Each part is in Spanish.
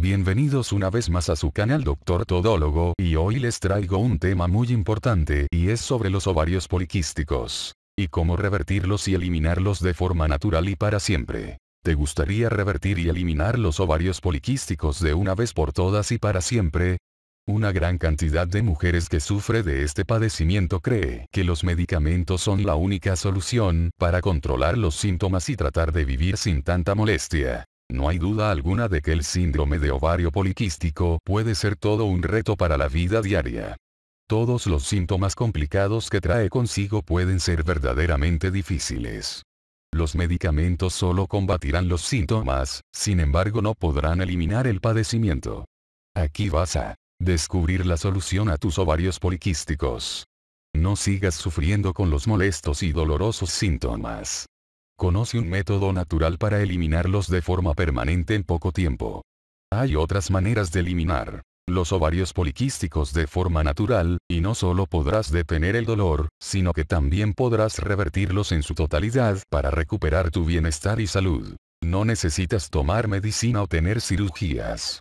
Bienvenidos una vez más a su canal Doctor Todólogo y hoy les traigo un tema muy importante y es sobre los ovarios poliquísticos. Y cómo revertirlos y eliminarlos de forma natural y para siempre. ¿Te gustaría revertir y eliminar los ovarios poliquísticos de una vez por todas y para siempre? Una gran cantidad de mujeres que sufre de este padecimiento cree que los medicamentos son la única solución para controlar los síntomas y tratar de vivir sin tanta molestia. No hay duda alguna de que el síndrome de ovario poliquístico puede ser todo un reto para la vida diaria. Todos los síntomas complicados que trae consigo pueden ser verdaderamente difíciles. Los medicamentos solo combatirán los síntomas, sin embargo no podrán eliminar el padecimiento. Aquí vas a descubrir la solución a tus ovarios poliquísticos. No sigas sufriendo con los molestos y dolorosos síntomas conoce un método natural para eliminarlos de forma permanente en poco tiempo. Hay otras maneras de eliminar los ovarios poliquísticos de forma natural, y no solo podrás detener el dolor, sino que también podrás revertirlos en su totalidad para recuperar tu bienestar y salud. No necesitas tomar medicina o tener cirugías.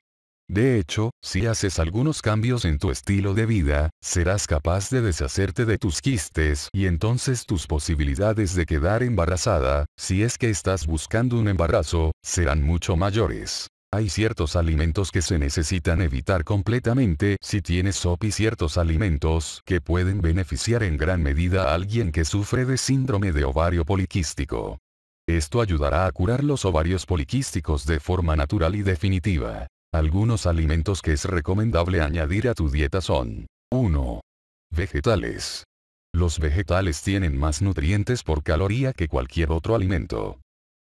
De hecho, si haces algunos cambios en tu estilo de vida, serás capaz de deshacerte de tus quistes y entonces tus posibilidades de quedar embarazada, si es que estás buscando un embarazo, serán mucho mayores. Hay ciertos alimentos que se necesitan evitar completamente si tienes SOP y ciertos alimentos que pueden beneficiar en gran medida a alguien que sufre de síndrome de ovario poliquístico. Esto ayudará a curar los ovarios poliquísticos de forma natural y definitiva. Algunos alimentos que es recomendable añadir a tu dieta son 1. Vegetales. Los vegetales tienen más nutrientes por caloría que cualquier otro alimento.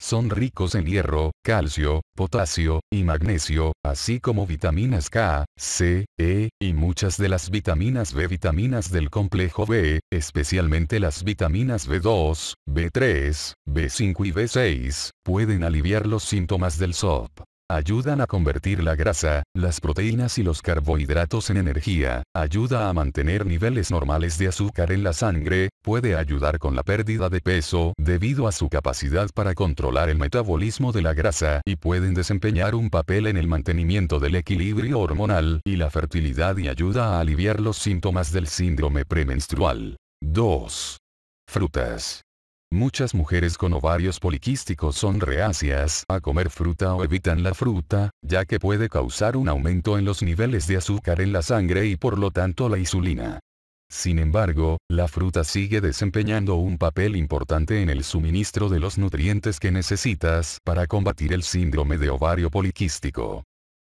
Son ricos en hierro, calcio, potasio y magnesio, así como vitaminas K, C, E y muchas de las vitaminas B, vitaminas del complejo B, especialmente las vitaminas B2, B3, B5 y B6, pueden aliviar los síntomas del SOP. Ayudan a convertir la grasa, las proteínas y los carbohidratos en energía, ayuda a mantener niveles normales de azúcar en la sangre, puede ayudar con la pérdida de peso debido a su capacidad para controlar el metabolismo de la grasa y pueden desempeñar un papel en el mantenimiento del equilibrio hormonal y la fertilidad y ayuda a aliviar los síntomas del síndrome premenstrual. 2. Frutas. Muchas mujeres con ovarios poliquísticos son reacias a comer fruta o evitan la fruta, ya que puede causar un aumento en los niveles de azúcar en la sangre y por lo tanto la insulina. Sin embargo, la fruta sigue desempeñando un papel importante en el suministro de los nutrientes que necesitas para combatir el síndrome de ovario poliquístico.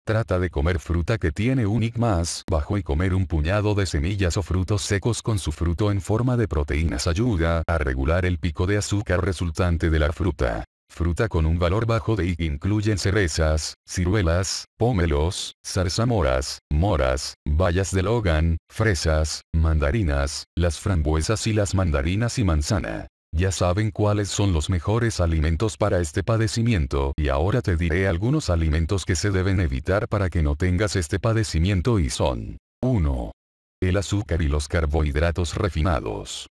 Trata de comer fruta que tiene un IC más bajo y comer un puñado de semillas o frutos secos con su fruto en forma de proteínas ayuda a regular el pico de azúcar resultante de la fruta. Fruta con un valor bajo de IC incluyen cerezas, ciruelas, pómelos, zarzamoras, moras, bayas de Logan, fresas, mandarinas, las frambuesas y las mandarinas y manzana. Ya saben cuáles son los mejores alimentos para este padecimiento y ahora te diré algunos alimentos que se deben evitar para que no tengas este padecimiento y son 1. El azúcar y los carbohidratos refinados.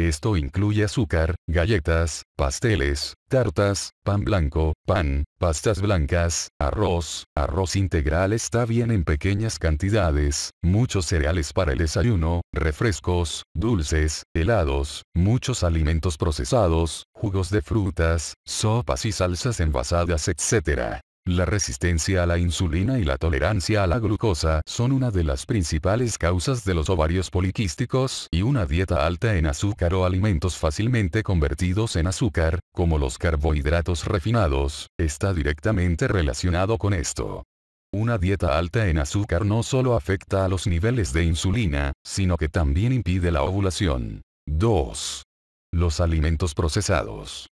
Esto incluye azúcar, galletas, pasteles, tartas, pan blanco, pan, pastas blancas, arroz, arroz integral está bien en pequeñas cantidades, muchos cereales para el desayuno, refrescos, dulces, helados, muchos alimentos procesados, jugos de frutas, sopas y salsas envasadas etc. La resistencia a la insulina y la tolerancia a la glucosa son una de las principales causas de los ovarios poliquísticos y una dieta alta en azúcar o alimentos fácilmente convertidos en azúcar, como los carbohidratos refinados, está directamente relacionado con esto. Una dieta alta en azúcar no solo afecta a los niveles de insulina, sino que también impide la ovulación. 2. Los alimentos procesados.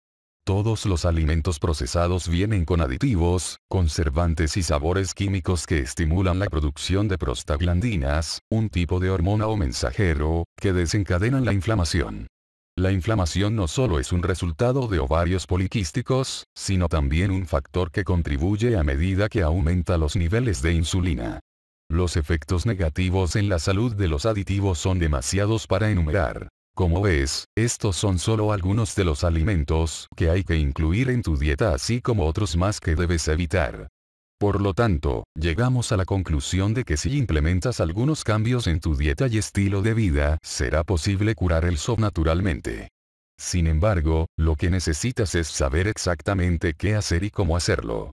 Todos los alimentos procesados vienen con aditivos, conservantes y sabores químicos que estimulan la producción de prostaglandinas, un tipo de hormona o mensajero, que desencadenan la inflamación. La inflamación no solo es un resultado de ovarios poliquísticos, sino también un factor que contribuye a medida que aumenta los niveles de insulina. Los efectos negativos en la salud de los aditivos son demasiados para enumerar. Como ves, estos son solo algunos de los alimentos que hay que incluir en tu dieta así como otros más que debes evitar. Por lo tanto, llegamos a la conclusión de que si implementas algunos cambios en tu dieta y estilo de vida, será posible curar el SOP naturalmente. Sin embargo, lo que necesitas es saber exactamente qué hacer y cómo hacerlo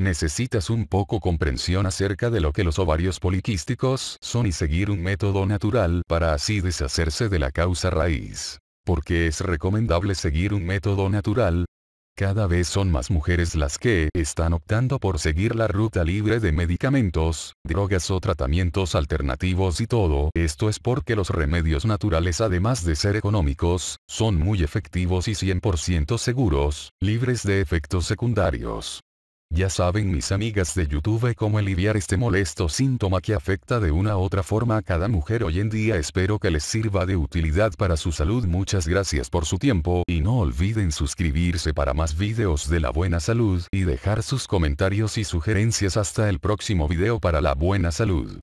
necesitas un poco comprensión acerca de lo que los ovarios poliquísticos son y seguir un método natural para así deshacerse de la causa raíz. porque es recomendable seguir un método natural? Cada vez son más mujeres las que están optando por seguir la ruta libre de medicamentos, drogas o tratamientos alternativos y todo esto es porque los remedios naturales además de ser económicos, son muy efectivos y 100% seguros, libres de efectos secundarios. Ya saben mis amigas de YouTube cómo aliviar este molesto síntoma que afecta de una u otra forma a cada mujer hoy en día espero que les sirva de utilidad para su salud muchas gracias por su tiempo y no olviden suscribirse para más videos de la buena salud y dejar sus comentarios y sugerencias hasta el próximo video para la buena salud.